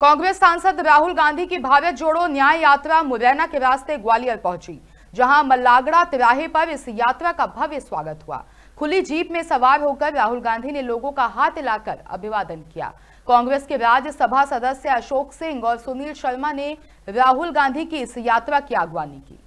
कांग्रेस सांसद राहुल गांधी की भारत जोड़ो न्याय यात्रा मुरैना के रास्ते ग्वालियर पहुंची जहां मल्लागड़ा तिराहे पर इस यात्रा का भव्य स्वागत हुआ खुली जीप में सवार होकर राहुल गांधी ने लोगों का हाथ हिलाकर अभिवादन किया कांग्रेस के राज्यसभा सदस्य अशोक सिंह और सुनील शर्मा ने राहुल गांधी की इस यात्रा की अगवानी की